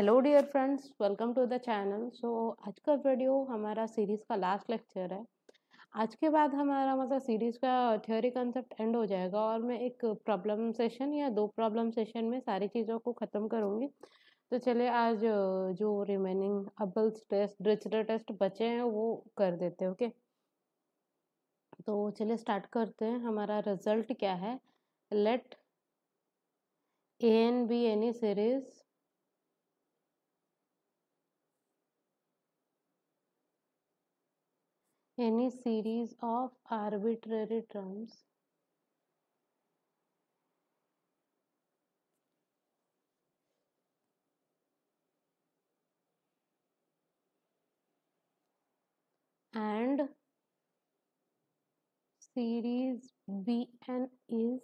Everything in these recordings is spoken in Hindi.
Hello dear friends welcome to the channel so आज का वीडियो हमारा सीरीज़ का लास्ट लेक्चर है आज के बाद हमारा मतलब सीरीज़ का थ्योरी कंसेप्ट एंड हो जाएगा और मैं एक प्रॉब्लम सेशन या दो प्रॉब्लम सेशन में सारी चीज़ों को ख़त्म करूँगी तो चलिए आज जो रिमेनिंग अबल्स टेस्ट रिचर टेस्ट बचे हैं वो कर देते हैं ओके तो चलिए स्टार्ट करते हैं हमारा रिजल्ट क्या है let A N be any series any series of arbitrary terms and series Bn is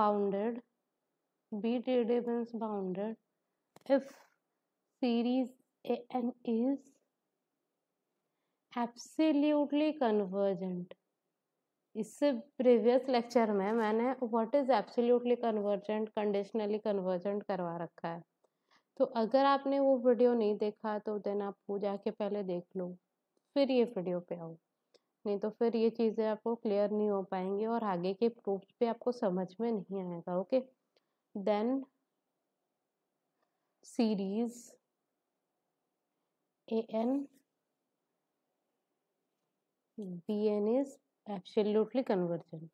bounded BTD means bounded if series An is absolutely convergent इससे प्रीवियस लेक्चर में मैंने what is absolutely convergent conditionally convergent करवा रखा है तो अगर आपने वो वीडियो नहीं देखा तो देन आप वो जाके पहले देख लो फिर ये वीडियो पे आओ नहीं तो फिर ये चीज़ें आपको क्लियर नहीं हो पाएंगी और आगे के प्रूफ भी आपको समझ में नहीं आएगा okay then series A N BN is absolutely convergent.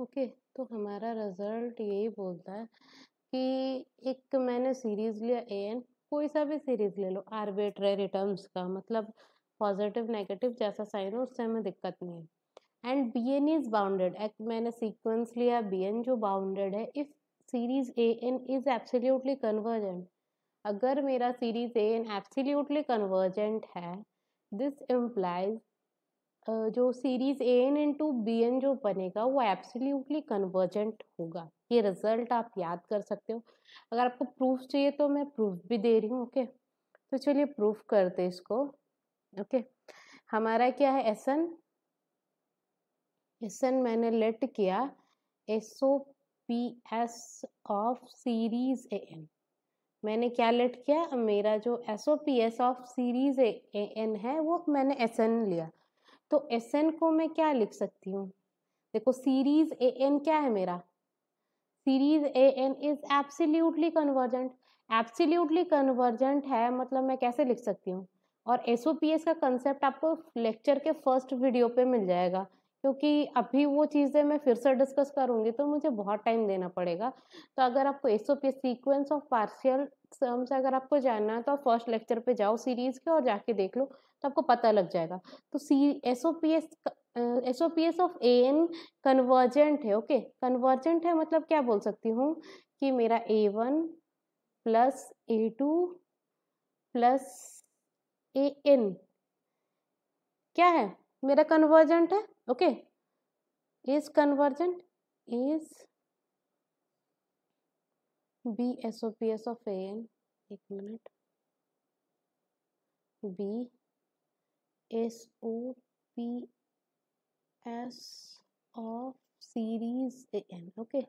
Okay okay, तो हमारा रिजल्ट यही बोलता है कि एक मैंने सीरीज़ लिया ए एन कोई सा भी सीरीज़ ले लो आर्बिट्रेरी टर्म्स का मतलब पॉजिटिव नेगेटिव जैसा साइन हो उससे हमें दिक्कत नहीं है and B N is bounded एक मैंने सीक्वेंस लिया बी एन जो बाउंडेड है if series A N is absolutely convergent अगर मेरा सीरीज ए एन एब्सोल्युटली कन्वर्जेंट है दिस एम्प्लाइज जो series A N to B N जो बनेगा वो एब्सोल्युटली कन्वर्जेंट होगा ये रिजल्ट आप याद कर सकते हो अगर आपको प्रूफ चाहिए तो मैं प्रूफ भी दे रही हूँ ओके okay? तो चलिए प्रूफ करते इसको ओके हमारा क्या है एस एन एस एन मैंने लेट किया S O P S of series A N मैंने क्या लेट किया मेरा जो S O P S of series A N है वो मैंने एस एन लिया तो एस एन को मैं क्या लिख सकती हूँ देखो सीरीज ए एन क्या है मेरा series A N is absolutely convergent absolutely convergent है मतलब मैं कैसे लिख सकती हूँ और एस का कंसेप्ट आपको लेक्चर के फर्स्ट वीडियो पे मिल जाएगा क्योंकि अभी वो चीज़ें मैं फिर से डिस्कस करूँगी तो मुझे बहुत टाइम देना पड़ेगा तो अगर आपको S O P sequence of partial terms अगर आपको जानना है तो आप फर्स्ट लेक्चर पे जाओ सीरीज़ के और जाके देख लो तो आपको पता लग जाएगा तो see S O P S S O P S of a n convergent है ओके कन्वर्जेंट है मतलब क्या बोल सकती हूँ कि मेरा a one plus A two plus a N क्या है मेरा कन्वर्जेंट है okay is convergent is b S O P S of a n एक minute b S O P S of series A n okay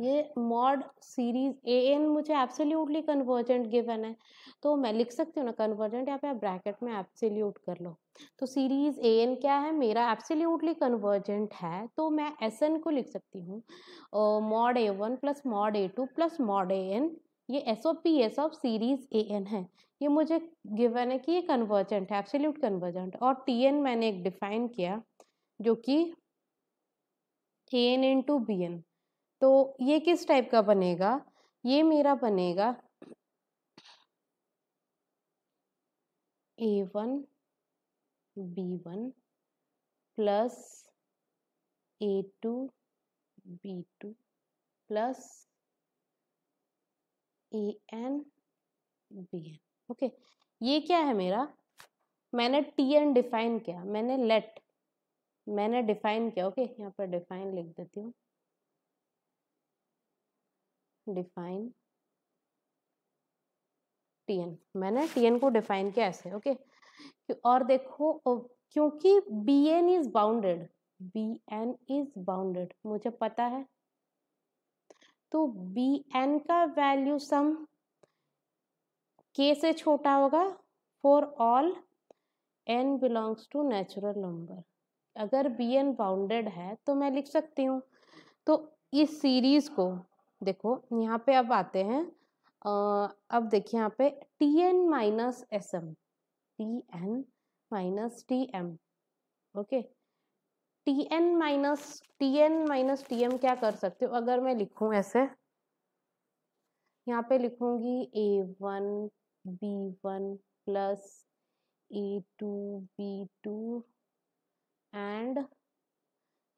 ये मॉड सीरीज ए एन मुझे एब्सोल्यूटली कन्वर्जेंट गिवन है तो मैं लिख सकती हूँ ना कन्वर्जेंट यहाँ पे आप ब्रैकेट में एब्सोल्यूट कर लो तो सीरीज ए एन क्या है मेरा एब्सोल्यूटली कन्वर्जेंट है तो मैं एस एन को लिख सकती हूँ मॉड ए वन प्लस मॉड ए टू प्लस मॉड ए एन ये S O P S of series A N है ये मुझे गिवन है कि ये कन्वर्जेंट है एब्सोल्यूट कन्वर्जेंट और टी एन मैंने एक डिफाइन किया जो कि A N into B N तो ये किस टाइप का बनेगा ये मेरा बनेगा A one B one plus A two B two plus a N B n okay ये क्या है मेरा मैंने टी एन डिफाइन किया मैंने लेट मैंने डिफाइन किया ओके okay? यहाँ पर डिफाइन लिख देती हूँ डिफाइन टीएन मैंने टीएन को डिफाइन किया ऐसे ओके okay? और देखो क्योंकि b N is bounded b N is bounded मुझे पता है तो बी एन का वैल्यू सम के से छोटा होगा for all n belongs to natural number अगर बी एन बाउंडेड है तो मैं लिख सकती हूँ तो इस सीरीज़ को देखो यहाँ पे अब आते हैं अब देखिए यहाँ पे t n minus s m t n minus t m okay t n minus t n minus t m क्या कर सकते हो अगर मैं लिखूँ ऐसे यहाँ पे लिखूँगी a one B one plus A two B two and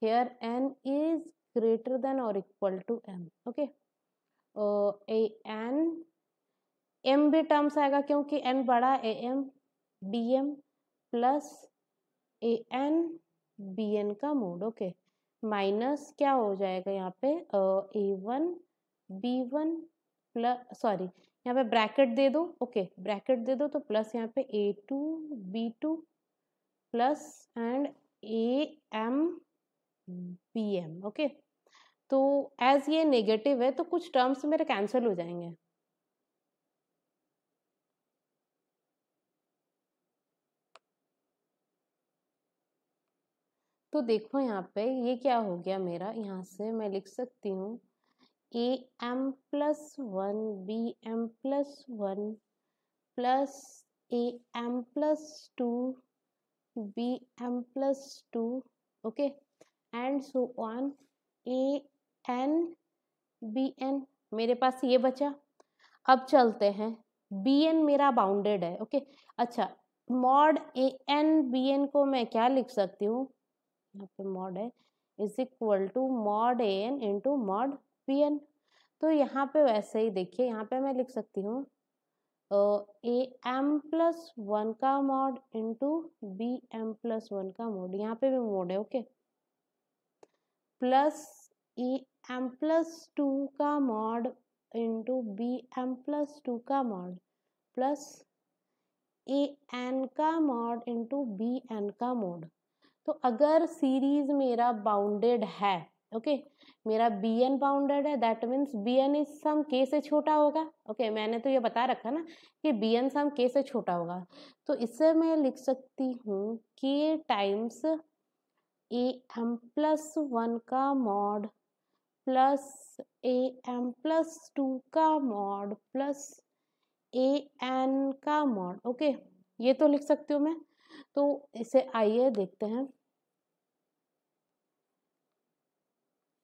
here n is greater than or equal to m okay uh, a n m भी टर्म्स आएगा क्योंकि n बड़ा a m b m plus a N B n का मोड ओके माइनस क्या हो जाएगा यहाँ पे a one B one plus sorry यहाँ पे ब्रैकेट दे दो ओके ब्रैकेट दे दो तो प्लस यहाँ पे a two B two plus and a m b m okay तो एज ये नेगेटिव है तो कुछ टर्म्स मेरे कैंसिल हो जाएंगे तो देखो यहाँ पे ये क्या हो गया मेरा यहाँ से मैं लिख सकती हूँ a m plus one b m plus one plus a m plus two b m plus two okay and so on a N B n मेरे पास ये बचा अब चलते हैं बी एन मेरा बाउंडेड है ओके अच्छा mod A N B n को मैं क्या लिख सकती हूँ यहाँ पे मॉड है is equal to mod A N into mod b N तो यहाँ पे वैसे ही देखिए यहाँ पे मैं लिख सकती हूँ ए एम प्लस वन का mod into b m plus one का मॉड यहाँ पे भी मॉड है okay plus e m plus two का mod into b m plus two का मॉड प्लस ए एन का मॉड इंटू बी एन का मॉड तो अगर सीरीज मेरा बाउंडेड है ओके okay, मेरा बी एन बाउंडेड है that means b N is some k से छोटा होगा ओके okay, मैंने तो ये बता रखा ना कि बी एन सम के से छोटा होगा तो इससे मैं लिख सकती हूँ k times a m plus one का mod plus a m plus two का मॉड प्लस ए एन का मॉड ओके ये तो लिख सकती हूँ मैं तो इसे आइए देखते हैं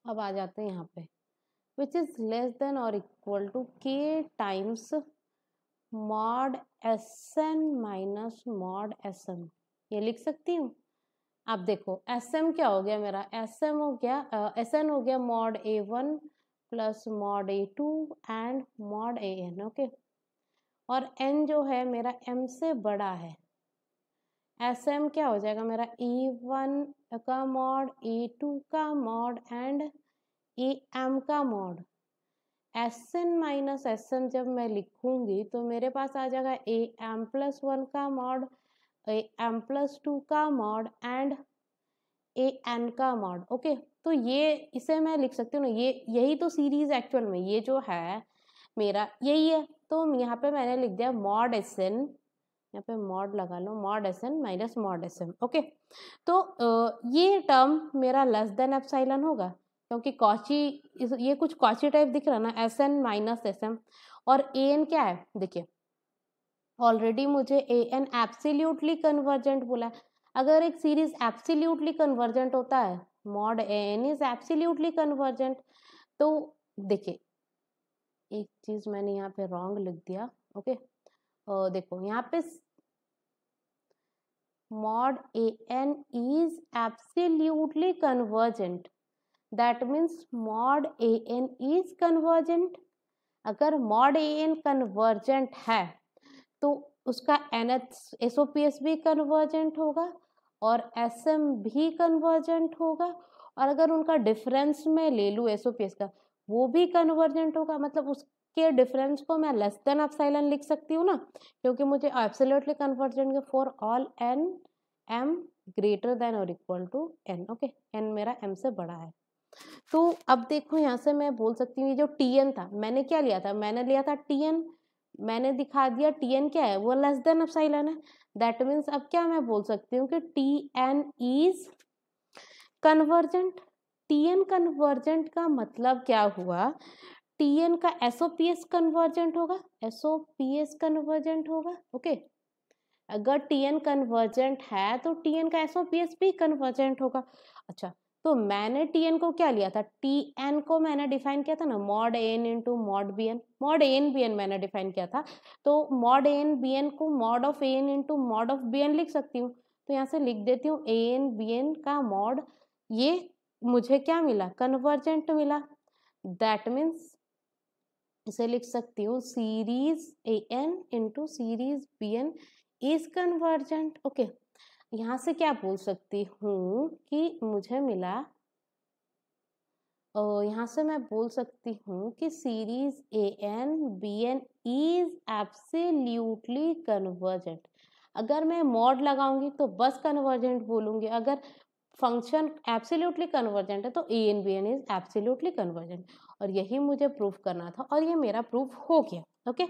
अब आ जाते हैं यहाँ पे विच इज लेस देन और equal to k times mod s n minus mod s n ये लिख सकती हूँ अब देखो एस एम क्या हो गया मेरा एस एम हो गया एस एन हो गया mod A one plus mod A two and mod A n okay और एन जो है मेरा एम से बड़ा है एस एम क्या हो जाएगा मेरा ई e वन का मॉड ए टू का मॉड एंड ई एम का mod s n minus s m जब मैं लिखूंगी तो मेरे पास आ जाएगा ए एम प्लस वन का mod a m plus two का मॉड एंड ए एन का मॉड ओके तो ये इसे मैं लिख सकती हूँ ना ये यही तो सीरीज एक्चुअल में ये जो है मेरा यही है तो यहाँ पे मैंने लिख दिया मॉड एस एन यहाँ पे मॉड लगा लो mod s n minus mod s n okay तो ये टर्म मेरा लेस देन एप्साइलन होगा क्योंकि कॉची ये कुछ कॉची टाइप दिख रहा है ना s n minus s m और ए एन क्या है देखिए ऑलरेडी मुझे ए एन एब्सिल्यूटली कन्वर्जेंट बोला है अगर एक सीरीज एब्सिल्यूटली कन्वर्जेंट होता है mod A N is absolutely convergent तो देखिए एक चीज मैंने यहाँ पे रॉन्ग लिख दिया ओके और देखो यहाँ पे mod A N is absolutely convergent that means mod A N is convergent अगर मॉड ए एन कन्वर्जेंट है तो उसका n S O P S भी कन्वर्जेंट होगा और एस एम भी कन्वर्जेंट होगा और अगर उनका डिफरेंस मैं ले लूँ एस ओ पी एस का वो भी कन्वर्जेंट होगा मतलब उसके डिफरेंस को मैं लेस देन एप्साइलन लिख सकती हूँ ना क्योंकि मुझे absolutely convergent for all n m greater than और equal to n okay n मेरा एम से बड़ा है तो अब देखो यहाँ से मैं बोल सकती हूँ ये जो टी एन था मैंने क्या लिया था मैंने लिया था टी एन मैंने दिखा दिया टी एन क्या है वो लेस देन अपसाइलन है दैट मीन्स अब क्या मैं बोल सकती हूँ कि t n is convergent t n convergent का मतलब क्या हुआ टी एन का S O P S convergent होगा S O P S convergent होगा ओके okay. अगर टी एन कन्वर्जेंट है तो टी एन का एस ओ पी एस भी कन्वर्जेंट होगा अच्छा तो मैंने टी एन को क्या लिया था टी एन को मैंने डिफाइन किया था ना mod n to mod b n mod n B n मैंने डिफाइन किया था तो मॉड एन बी एन को mod of n to mod of b n लिख सकती हूँ तो यहाँ से लिख देती हूँ ए एन बी एन का मॉड ये मुझे क्या मिला कन्वर्जेंट मिला दैट मीन्स इसे लिख सकती हूँ series A N into series b N is convergent okay यहाँ से क्या बोल सकती हूँ कि मुझे मिला यहाँ से मैं बोल सकती हूँ कि series A N B N is absolutely convergent अगर मैं मॉड लगाऊंगी तो बस कन्वर्जेंट बोलूँगी अगर फंक्शन एब्सोल्युटली कन्वर्जेंट है तो A N B N is absolutely convergent और यही मुझे प्रूफ करना था और ये मेरा प्रूफ हो गया ओके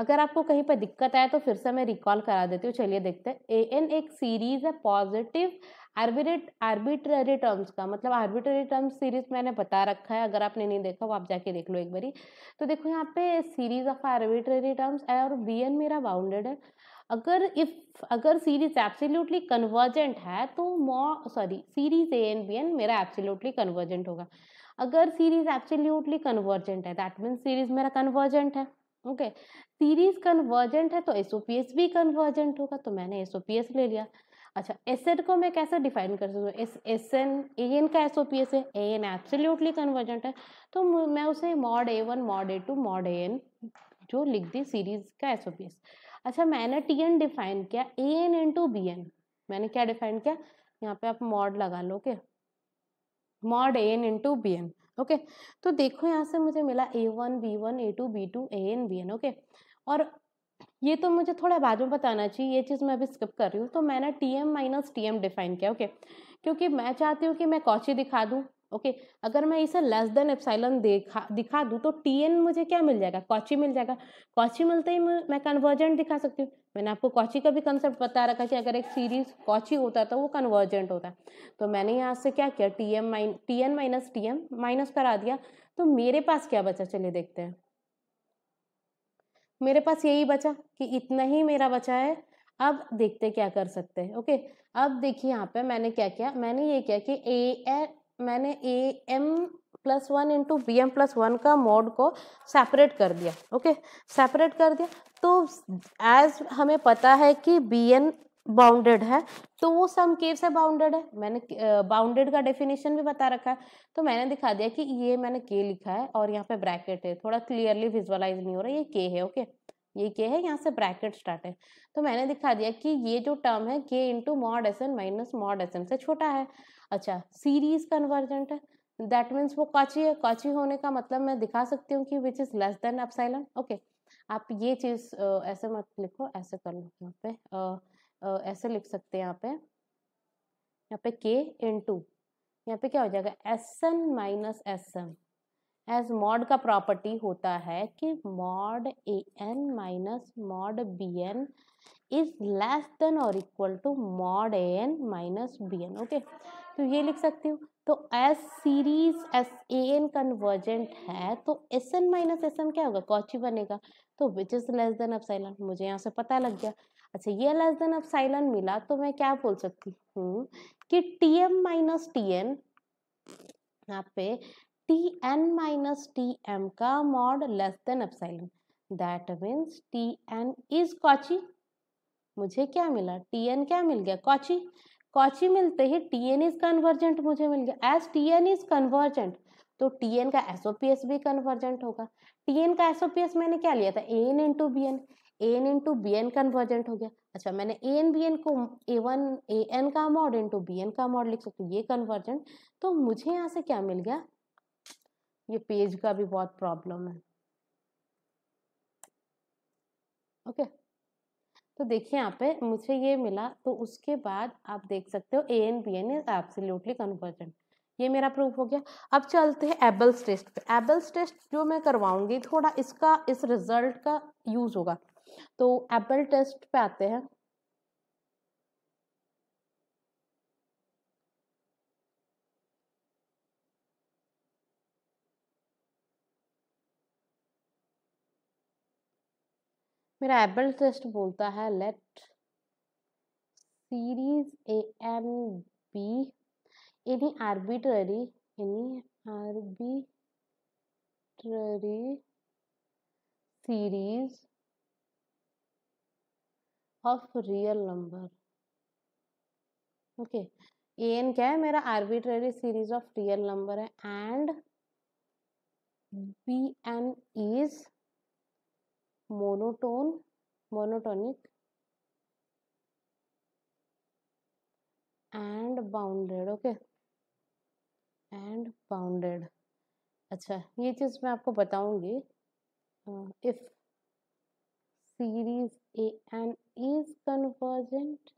अगर आपको कहीं पर दिक्कत आए तो फिर से मैं रिकॉल करा देती हूँ चलिए देखते हैं ए एन एक सीरीज है पॉजिटिव आर्बिट आर्बिट्ररी टर्म्स का मतलब आर्बिट्ररी टर्म्स सीरीज मैंने बता रखा है अगर आपने नहीं देखा वो आप जाके देख लो एक बारी तो देखो यहाँ पे सीरीज ऑफ आर्बिट्ररी टर्म्स है और बी एन मेरा बाउंडेड है अगर इफ अगर सीरीज एब्सोल्युटली कन्वर्जेंट है तो मॉ sorry series A N B N मेरा एब्सोल्युटली कन्वर्जेंट होगा अगर सीरीज एब्सोल्यूटली कन्वर्जेंट है दैट मीन्स सीरीज मेरा कन्वर्जेंट है ओके सीरीज कन्वर्जेंट है तो एस भी कन्वर्जेंट होगा तो मैंने एस ले लिया अच्छा एन को मैं कैसे डिफाइन कर सकती हूँ s S n a n का एस ओ पी एस है ए एन एब्सोल्यूटली कन्वर्जेंट है तो मैं उसे मॉड ए वन मॉड ए टू मॉड ए एन जो लिख दी सीरीज का एस ओ पी एस अच्छा मैंने टी एन डिफाइन किया a N into B n मैंने क्या डिफाइन किया यहाँ पे आप मॉड लगा लो k mod A N into B n okay तो देखो यहाँ से मुझे मिला a one B one a two B two a N B n okay और ये तो मुझे थोड़ा बाद में बताना चाहिए ये चीज़ मैं अभी स्किप कर रही हूँ तो मैंने t m minus t m define okay ओके okay? क्योंकि मैं चाहती हूँ कि मैं कौची दिखा दूँ ओके okay, अगर मैं इसे लेस देन एप्साइलन देखा दिखा दूँ तो टी एन मुझे क्या मिल जाएगा कॉची मिल जाएगा कॉची मिलते ही मैं कन्वर्जेंट दिखा सकती हूँ मैंने आपको कॉची का भी कंसेप्ट बता रखा कि अगर एक सीरीज कॉची होता है तो वो कन्वर्जेंट होता है तो मैंने यहाँ से क्या किया t m minus t n minus t m minus करा दिया तो मेरे पास क्या बचा चलिए देखते हैं मेरे पास यही बचा कि इतना ही मेरा बचा है अब देखते क्या कर सकते हैं ओके अब देखिए यहाँ पे मैंने क्या किया मैंने ये किया कि ए मैंने a m plus one into b m plus one का मोड को सेपरेट कर दिया ओके सेपरेट कर दिया तो एज हमें पता है कि बी एन बाउंडेड है तो वो सम केव से बाउंडेड है मैंने बाउंडेड uh, का डेफिनेशन भी बता रखा है तो मैंने दिखा दिया कि ये मैंने के लिखा है और यहाँ पे ब्रैकेट है थोड़ा क्लियरली विजुअलाइज नहीं हो रहा है ये के है ओके okay? ये क्या है यहाँ से ब्रैकेट स्टार्ट है तो मैंने दिखा दिया कि ये जो टर्म है k into mod s n minus mod s n से छोटा है अच्छा सीरीज कन्वर्जेंट है दैट मीन्स वो कॉची है कॉची होने का मतलब मैं दिखा सकती हूँ कि which is less than epsilon okay आप ये चीज़ ऐसे मत लिखो ऐसे कर लो यहाँ पे ऐसे लिख सकते हैं यहाँ पे यहाँ पे के इंटू यहाँ पे क्या हो जाएगा s n minus S n as mod का प्रॉपर्टी होता है कि mod A n minus mod b N is less than और equal to mod A n minus b n okay तो ये लिख सकती हूँ तो s series s a n convergent है तो s n minus S n क्या होगा कॉची बनेगा तो which is less than epsilon मुझे यहाँ से पता लग गया अच्छा ये लेस देन अपसाइलन मिला तो मैं क्या बोल सकती हूँ कि t m minus t n यहाँ पे t n minus t m का mod less than epsilon that means t n is Cauchy मुझे क्या मिला टी एन क्या मिल गया कॉची कॉची मिलते ही टी एन इज कन्वर्जेंट मुझे मिल गया as t n is convergent तो टी एन का एस ओ पी एस भी कन्वर्जेंट होगा टी एन का एस ओ पी एस मैंने क्या लिया था a N into B n a N into B n convergent हो गया अच्छा मैंने ए एन बी एन को ए वन ए एन का मॉड इंटू बी एन का मॉड लिख सकती हूँ ये कन्वर्जेंट तो मुझे यहाँ से क्या मिल गया ये पेज का भी बहुत प्रॉब्लम है ओके तो देखिए यहाँ पे मुझे ये मिला तो उसके बाद आप देख सकते हो a N B N is absolutely convergent ये मेरा प्रूफ हो गया अब चलते हैं एबल्स टेस्ट पे एबल्स टेस्ट जो मैं करवाऊंगी थोड़ा इसका इस रिजल्ट का यूज़ होगा तो एबल टेस्ट पे आते हैं मेरा एबल टेस्ट बोलता है let series A N be any arbitrary any arbitrary series of real number okay A N क्या है मेरा arbitrary series of real number है and B N is monotone monotonic and bounded okay and bounded अच्छा ये चीज़ मैं आपको बताऊंगी if series A N is convergent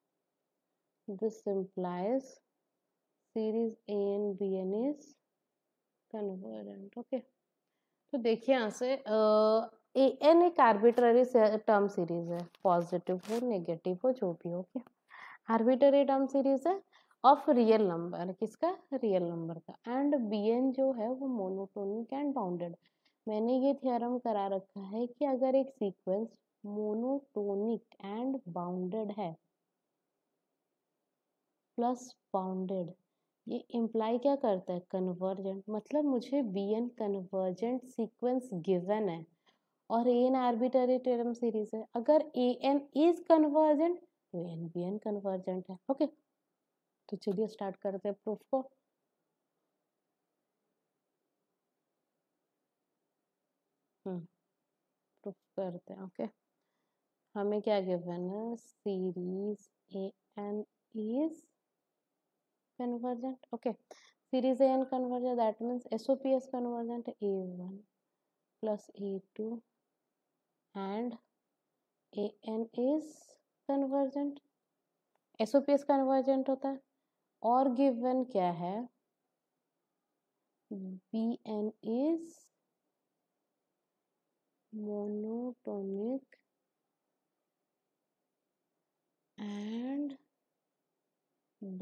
this implies series A N B N is convergent okay तो देखिए यहाँ से ए एन एक आर्बिट्ररी टर्म सीरीज है पॉजिटिव हो नेगेटिव हो जो भी हो क्या आर्बिट्ररी टर्म सीरीज है ऑफ रियल नंबर किसका रियल नंबर का एंड बी एन जो है वो मोनोटोनिक एंड बाउंडेड मैंने ये थियोरम करा रखा है कि अगर एक सीक्वेंस मोनोटोनिक एंड बाउंडेड है प्लस बाउंडेड ये इम्प्लाई क्या करता है कन्वर्जेंट मतलब मुझे b n convergent sequence given है और a n arbitrary term series है अगर ए एन इज कन्वर्जेंट तो एन बी एन कन्वर्जेंट है ओके तो चलिए स्टार्ट करते हैं प्रूफ को प्रूफ हम्म, करते हैं ओके हमें क्या गिवन है series A N is convergent okay series A n convergent that means S O P S convergent a one plus A two convergent S O P S convergent होता है और गिवन क्या है b N is monotonic and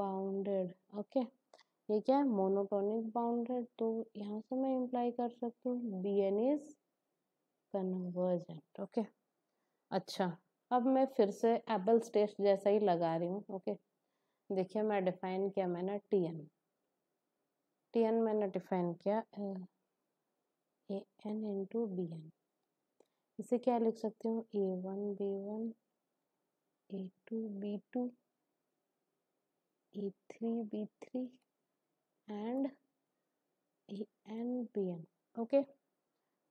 bounded okay ये क्या है मोनोटोनिक बाउंडेड तो यहाँ से मैं इम्प्लाई कर सकती हूँ b N is convergent okay अच्छा अब मैं फिर से एबल टेस्ट जैसा ही लगा रही हूँ ओके देखिए मैं डिफाइन किया मैंने टी एन टी एन मैंने डिफाइन किया a N into B n इसे क्या लिख सकती हूँ a one B one a two B two a three b three and a N B n okay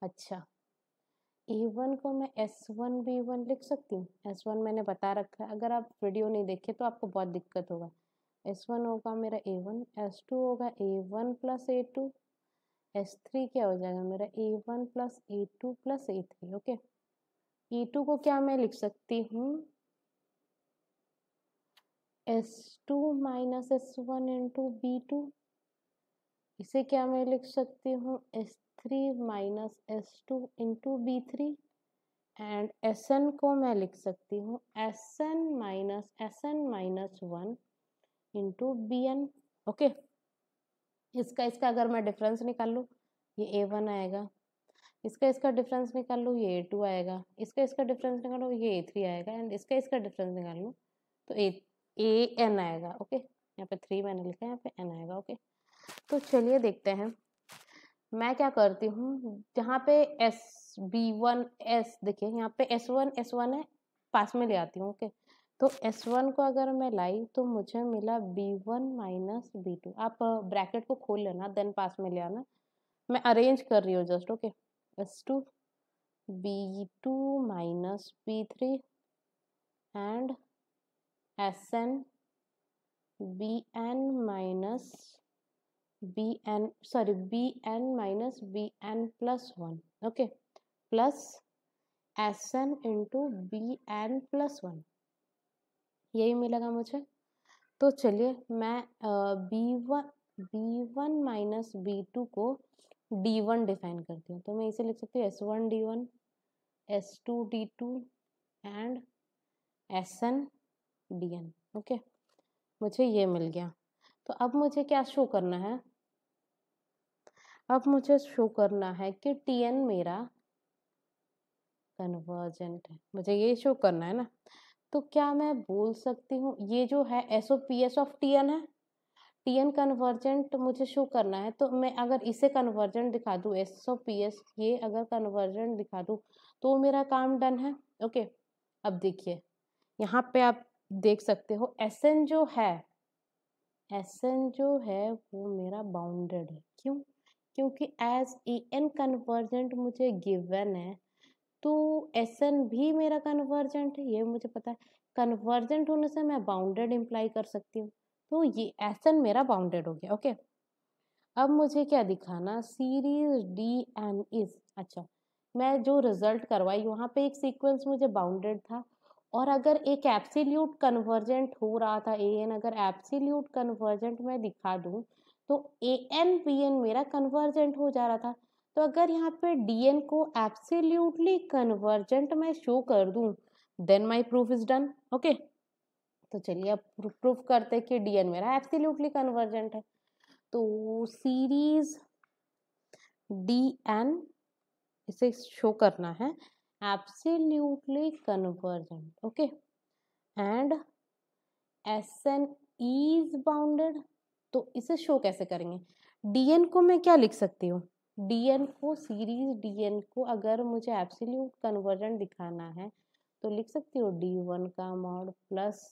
अच्छा ए वन को मैं एस वन बी वन लिख सकती हूँ एस वन मैंने बता रखा है अगर आप वीडियो नहीं देखे तो आपको बहुत दिक्कत होगा एस वन होगा मेरा ए वन एस टू होगा a one plus A two S three क्या हो जाएगा मेरा a one plus A two plus a three okay e two को क्या मैं लिख सकती हूँ S two minus S one into b two इसे क्या मैं लिख सकती हूँ S three minus S two into b three and S n को मैं लिख सकती हूँ S n minus S n minus one into B n okay इसका इसका अगर मैं डिफरेंस निकाल लूँ ये ए वन आएगा इसका इसका डिफरेंस निकाल लूँ ये ए टू आएगा इसका इसका डिफरेंस निकाल लूँ ये ए थ्री आएगा एंड इसका इसका डिफरेंस निकाल लूँ तो ए ए एन आएगा ओके यहाँ पे थ्री मैंने लिखा है यहाँ पे एन आएगा ओके तो चलिए देखते हैं मैं क्या करती हूँ जहाँ पे एस बी वन एस देखिए यहाँ पे एस वन एस वन है पास में ले आती हूँ ओके तो एस वन को अगर मैं लाई तो मुझे मिला b one minus b two आप ब्रैकेट को खोल लेना देन पास में ले आना मैं अरेंज कर रही हूँ just okay S two B two minus b three and S n B n minus b n sorry b n minus b n plus one okay plus S N into B n plus one यही मिलेगा मुझे तो चलिए मैं b one B one minus b two को डी वन डिफाइन करती हूँ तो मैं इसे लिख सकती हूँ S one d one S two d two and S n d n okay मुझे ये मिल गया तो अब मुझे क्या शो करना है अब मुझे शो करना है कि टी एन मेरा कन्वर्जेंट है मुझे ये शो करना है ना तो क्या मैं बोल सकती हूँ ये जो है S O P S of t n है टी एन कन्वर्जेंट मुझे शो करना है तो मैं अगर इसे कन्वर्जेंट दिखा दूँ एस ओ पी एस ये अगर कन्वर्जेंट दिखा दूँ तो मेरा काम डन है ओके अब देखिए यहाँ पे आप देख सकते हो एस एन जो है एस एन जो है वो मेरा बाउंडेड है क्यों क्योंकि एज ई एन कन्वर्जेंट मुझे गिवन है तो एस एन भी मेरा कन्वर्जेंट है ये मुझे पता है कन्वर्जेंट होने से मैं बाउंडेड इम्प्लाई कर सकती हूँ तो ये एस एन मेरा बाउंडेड हो गया ओके अब मुझे क्या दिखाना सीरीज डी एन इज अच्छा मैं जो रिजल्ट करवाई वहाँ पे एक सीक्वेंस मुझे बाउंडेड था और अगर एक एप्सिल्यूट कन्वर्जेंट हो रहा था ए एन अगर एप्सिल्यूट कन्वर्जेंट मैं दिखा दूँ तो ए एन बी एन मेरा कन्वर्जेंट हो जा रहा था तो अगर यहाँ पे डी एन को एब्सोल्यूटली कन्वर्जेंट मैं शो कर दूँ then my proof is done okay तो चलिए अब प्रूफ करते कि डी एन मेरा एब्सोल्यूटली कन्वर्जेंट है तो सीरीज डी एन इसे शो करना है absolutely convergent okay and S n is bounded तो इसे शो कैसे करेंगे डीएन को मैं क्या लिख सकती हूँ डीएन को सीरीज डीएन को अगर मुझे एब्सोल्यूट कन्वर्जन दिखाना है तो लिख सकती हूँ डी वन का मॉड प्लस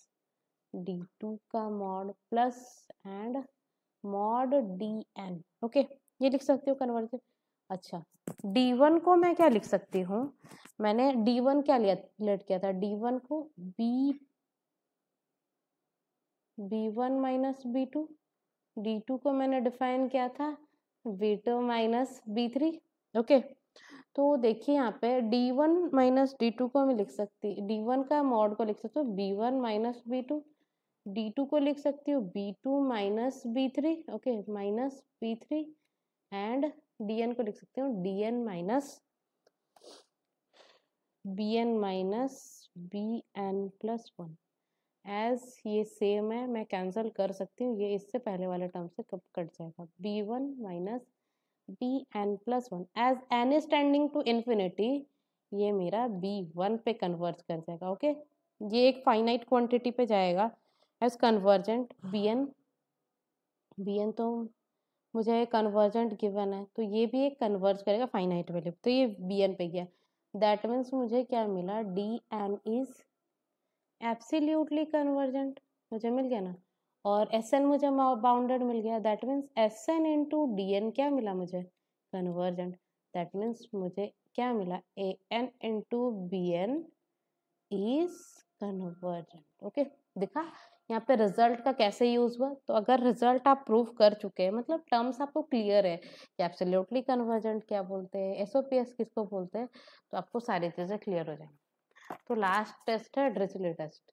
डी टू का mod plus and mod d n okay ये लिख सकती हूँ कन्वर्जन अच्छा डी वन को मैं क्या लिख सकती हूँ मैंने डी वन क्या लिया लेट किया था डी वन को b b one minus b two d two को मैंने डिफाइन किया था b two minus b three okay तो देखिए यहाँ पे d one minus d two को मैं लिख सकती डी वन का मॉड को लिख सकती हूँ b one minus b two d two को लिख सकती हूँ b two minus b three okay minus b three and d n को लिख सकती हूँ d n minus b n minus b n plus one as ये सेम है मैं कैंसिल कर सकती हूँ ये इससे पहले वाले टर्म से कब कट जाएगा b one minus b n plus one as n is tending to infinity ये मेरा बी वन पे कन्वर्ज कर जाएगा ओके ये एक फाइनाइट क्वांटिटी पे जाएगा as convergent b n B N तो मुझे कन्वर्जेंट गिवन है तो ये भी एक कन्वर्ज करेगा फाइनाइट वैल्यू तो ये बी एन पे गया दैट मीन्स मुझे क्या मिला d n is absolutely convergent मुझे मिल गया ना और एस एन मुझे बाउंडेड मिल गया that means S n into d n क्या मिला मुझे कन्वर्जेंट दैट मीन्स मुझे क्या मिला a N into B N is convergent okay देखा यहाँ पे रिजल्ट का कैसे यूज हुआ तो अगर रिजल्ट आप प्रूव कर चुके हैं मतलब टर्म्स आपको क्लियर है कि एब्सोल्युटली कन्वर्जेंट क्या बोलते हैं एसओपीएस किसको बोलते हैं तो आपको सारी चीज़ें क्लियर हो जाएंगी तो लास्ट टेस्ट है Dirichlet test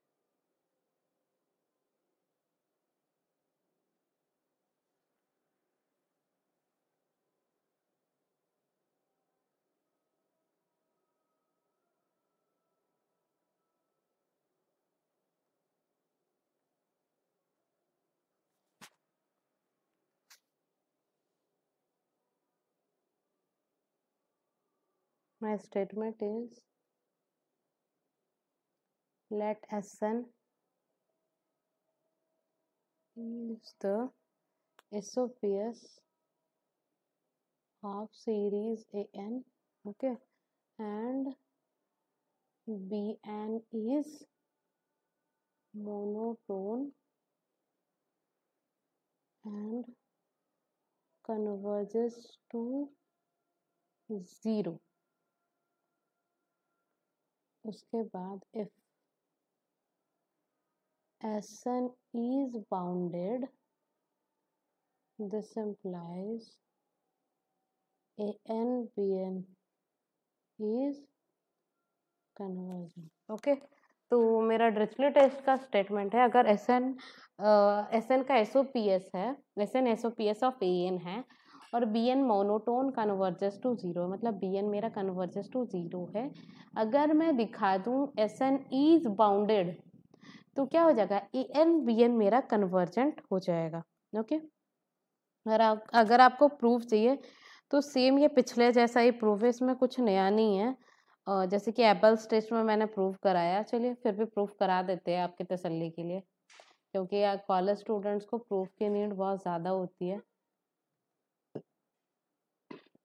my statement is let Sn is the SOPS of series An okay and Bn is monotone and converges to zero उसके बाद if bounded is bounded this implies an bn is convergent okay तो मेरा ड्रिचले टेस्ट का स्टेटमेंट है अगर एस एन एस एन का एस ओ पी एस है S N S O P S of a N है और b n monotone converges to zero मतलब बी एन मेरा कन्वर्जेस टू ज़ीरो है अगर मैं दिखा दूँ एस एन इज़ बाउंडेड तो क्या हो जाएगा ए एन बी एन मेरा कन्वर्जेंट हो जाएगा ओके अगर आप अगर आपको प्रूफ चाहिए तो सेम ये पिछले जैसा ही प्रूफ है इसमें कुछ नया नहीं है जैसे कि एप्पल स्टेज में मैंने प्रूफ कराया चलिए फिर भी प्रूफ करा देते हैं आपकी तसल्ली के लिए क्योंकि कॉलेज स्टूडेंट्स को प्रूफ की नीड बहुत ज़्यादा होती है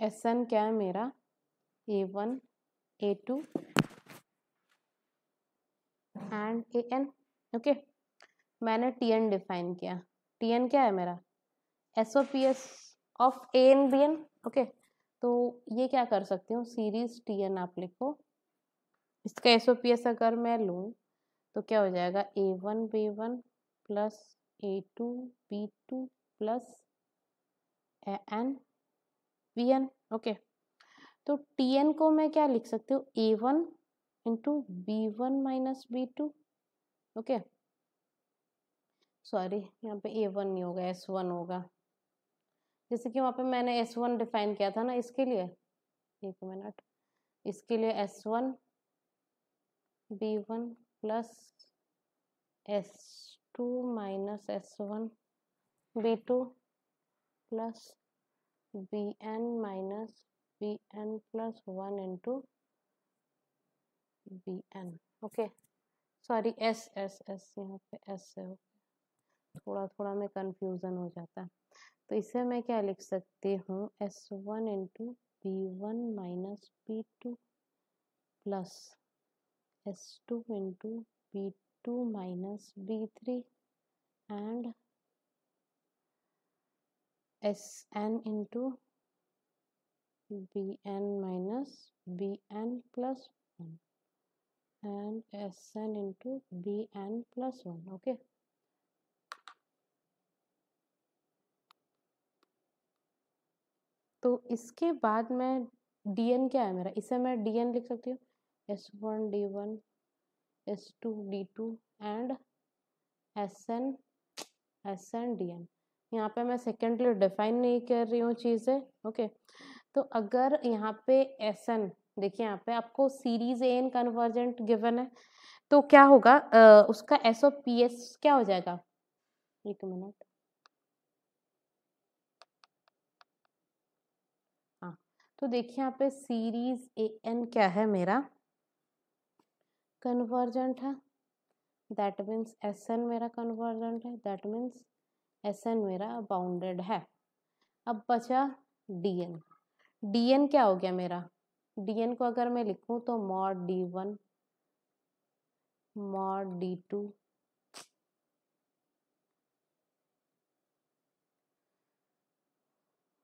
एस एन क्या है मेरा a one a two and a n okay मैंने टी एन डिफाइन किया टी एन क्या है मेरा S O P S of a N B n okay तो ये क्या कर सकती हूँ सीरीज टी एन आप लिखो इसका एस ओ पी एस अगर मैं लूँ तो क्या हो जाएगा a one B one plus A two B two plus a N B n okay तो टी एन को मैं क्या लिख सकती हूँ a one into b one minus b two okay sorry यहाँ पे ए वन नहीं होगा एस वन होगा जैसे कि वहाँ पे मैंने एस वन डिफाइन किया था ना इसके लिए एक मिनट इसके लिए S one B one plus S two minus S one b two plus b n minus b n plus one into B n okay sorry S S S यहाँ पे एस है थोड़ा थोड़ा में कंफ्यूजन हो जाता है तो इसे मैं क्या लिख सकती हूँ S one into p one minus p two plus S two into p two minus b three and S N into B n minus b n plus and Sn into Bn plus 1 okay तो इसके बाद डी एन क्या है मेरा इसे मैं एन लिख सकती हूँ S one one d S two d two and S S n n d n यहाँ पे मैं सेकेंडली डिफाइन नहीं कर रही हूँ चीज़ें ओके तो अगर यहाँ पे एस एन देखिए यहाँ पे आपको सीरीज ए एन कन्वर्जेंट गिवन है तो क्या होगा आ, उसका एस ओ पी एस क्या हो जाएगा एक मिनट हाँ तो देखिए यहाँ पे सीरीज ए एन क्या है मेरा कन्वर्जेंट है दैट मीन्स एस एन मेरा कन्वर्जेंट है दैट मीन्स एस एन मेरा बाउंडेड है अब बचा डी एन डी एन क्या हो गया मेरा डीएन को अगर मैं लिखूं तो mod d one mod d two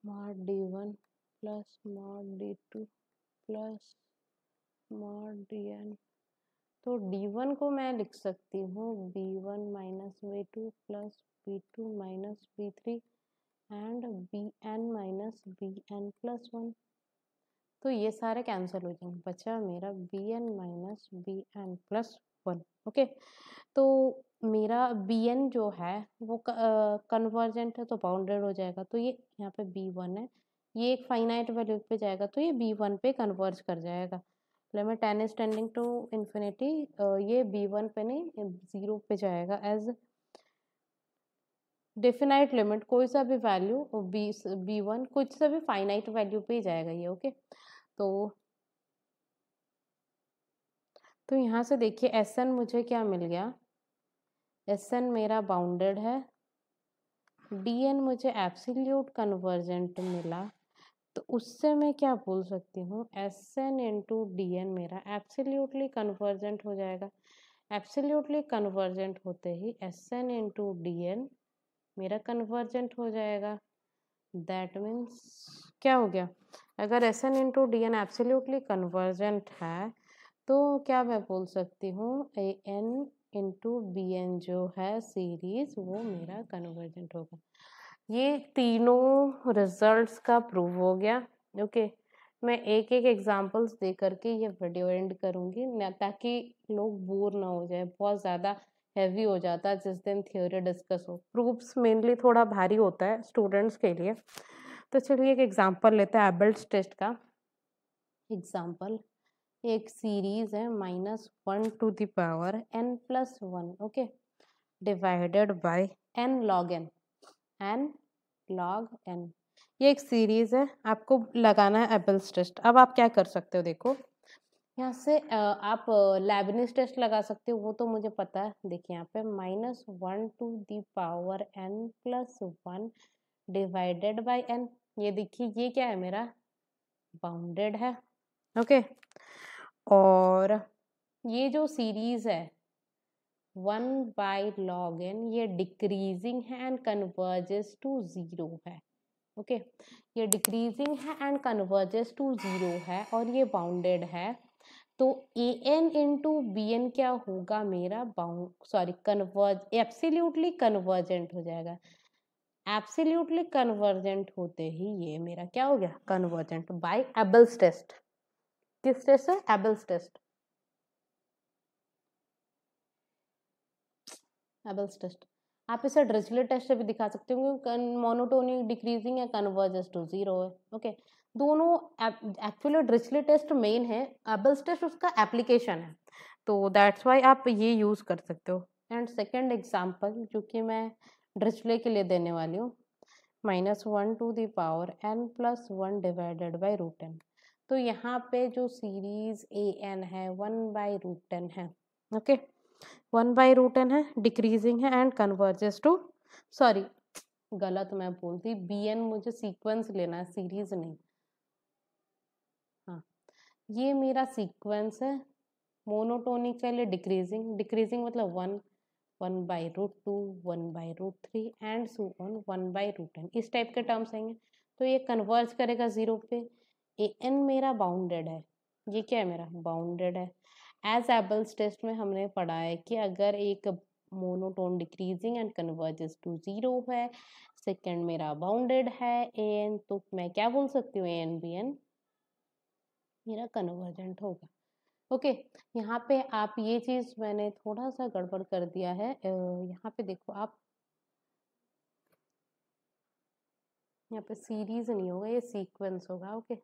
mod d one plus mod d two plus mod d n तो डी वन को मैं लिख सकती हूँ b one minus b two plus b two minus b three and B n minus b n plus one तो ये सारे कैंसिल हो जाएंगे बचा मेरा b n minus b n plus one okay तो मेरा बी एन जो है वो कन्वर्जेंट है तो बाउंडेड हो जाएगा तो ये यहाँ पे बी वन है ये एक फाइनाइट वैल्यू पे जाएगा तो ये बी वन पे कन्वर्ज कर जाएगा मैं टेन स्टैंडिंग टू इन्फिनिटी ये बी वन पे नहीं ज़ीरो पे जाएगा एज डेफिनाइट लिमिट कोई सा भी वैल्यू बी बी वन कुछ सा भी फाइनाइट वैल्यू पे ही जाएगा ये ओके okay? तो तो यहाँ से देखिए एस एन मुझे क्या मिल गया एस एन मेरा बाउंडेड है डी एन मुझे एप्सिल्यूट कन्वर्जेंट मिला तो उससे मैं क्या बोल सकती हूँ S N into D N मेरा एप्सिल्यूटली कन्वर्जेंट हो जाएगा एप्सिल्यूटली कन्वर्जेंट होते ही S N into D N मेरा कन्वर्जेंट हो जाएगा दैट मीन्स क्या हो गया अगर S N into D N absolutely convergent है तो क्या मैं बोल सकती हूँ A N into B N जो है सीरीज़ वो मेरा कन्वर्जेंट होगा ये तीनों रिजल्ट्स का प्रूव हो गया ओके मैं एक एक एग्जांपल्स दे करके ये वीडियो एंड करूँगी न ताकि लोग बोर ना हो जाए बहुत ज़्यादा हैवी हो जाता है जिस दिन थ्योरी डिस्कस हो प्रूफ्स मेनली थोड़ा भारी होता है स्टूडेंट्स के लिए तो चलिए एक एग्ज़ाम्पल लेते हैं एबल्ट टेस्ट का एग्ज़ाम्पल एक सीरीज़ है minus one to the power n plus one okay divided by n log n n log n ये एक सीरीज़ है आपको लगाना है एबल्स टेस्ट अब आप क्या कर सकते हो देखो यहाँ से आप लेबनिस टेस्ट लगा सकते हो वो तो मुझे पता है देखिए यहाँ पे minus one to the power n plus one divided by n ये देखिए ये क्या है मेरा बाउंडेड है ओके okay. और ये जो सीरीज़ है वन बाई लॉग इन ये डिक्रीजिंग है एंड कन्वर्जेस टू ज़ीरो है ओके okay. ये डिक्रीजिंग है एंड कन्वर्जेस टू ज़ीरो है और ये बाउंडेड है तो A N into B N क्या होगा मेरा bound sorry converge absolutely convergent हो जाएगा एब्सोल्युटली कन्वर्जेंट होते ही ये मेरा क्या हो गया कन्वर्जेंट बाय एबल्स टेस्ट किस टेस्ट से एबल्स टेस्ट एबल्स टेस्ट आप इसे ड्रिचलेट टेस्ट से भी दिखा सकते हो क्योंकि मोनोटोनिक डिक्रीजिंग है कन्वर्जेंस टू जीरो है ओके दोनों एक्चुअली ड्रिचलेट टेस्ट मेन है एबल्स टेस्ट उसका एप्लीकेशन है तो दैट्स वाई आप ये यूज़ कर सकते हो एंड सेकेंड एग्जाम्पल जो कि मैं डिस्प्ले के लिए देने वाली हूँ minus one to the power n plus one divided by root n तो यहाँ पे जो सीरीज ए एन है वन बाई रूट टेन है okay one by root n है डिक्रीजिंग है एंड कन्वर्जेस टू सॉरी गलत मैं बोलती बी एन मुझे सीक्वेंस लेना है सीरीज नहीं हाँ ये मेरा सीक्वेंस है मोनोटोनिकली डिक्रीजिंग डिक्रीजिंग मतलब one one by root two one by root three and so on one by root n इस टाइप के टर्म्स आएंगे तो ये कन्वर्ज करेगा ज़ीरो पे ए एन मेरा बाउंडेड है ये क्या है मेरा बाउंडेड है एज एबल्स टेस्ट में हमने पढ़ा है कि अगर एक monotone decreasing and converges to zero है सेकेंड मेरा बाउंडेड है ए एन तो मैं क्या बोल सकती हूँ ए एन बी एन मेरा कन्वर्जेंट होगा ओके यहाँ पे आप ये चीज़ मैंने थोड़ा सा गड़बड़ कर दिया है यहाँ पे देखो आप यहाँ पे सीरीज नहीं होगा ये सीक्वेंस होगा ओके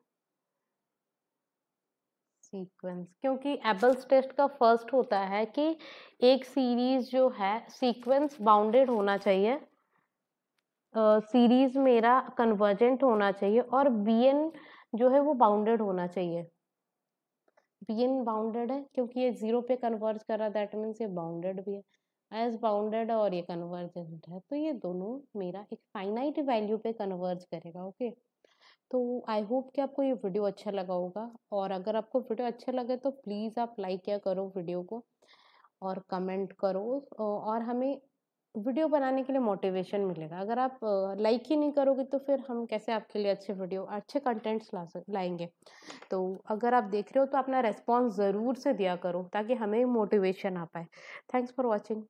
सीक्वेंस क्योंकि एबल्स टेस्ट का फर्स्ट होता है कि एक सीरीज जो है सीक्वेंस बाउंडेड होना चाहिए सीरीज uh, मेरा कन्वर्जेंट होना चाहिए और बी एन जो है वो बाउंडेड होना चाहिए बी एन बाउंडेड है क्योंकि ये जीरो पे कन्वर्ज कर रहा दैट मीन्स ये बाउंडेड भी है एज बाउंडेड और ये कन्वर्जेंट है तो ये दोनों मेरा एक फाइनाइट वैल्यू पे कन्वर्ज करेगा ओके तो आई होप कि आपको ये वीडियो अच्छा लगा होगा और अगर आपको वीडियो अच्छा लगे तो प्लीज़ आप लाइक या करो वीडियो को और कमेंट करो और हमें वीडियो बनाने के लिए मोटिवेशन मिलेगा अगर आप लाइक ही नहीं करोगे तो फिर हम कैसे आपके लिए अच्छे वीडियो अच्छे कंटेंट्स ला लाएंगे तो अगर आप देख रहे हो तो अपना रेस्पॉन्स ज़रूर से दिया करो ताकि हमें मोटिवेशन आ पाए थैंक्स फॉर वॉचिंग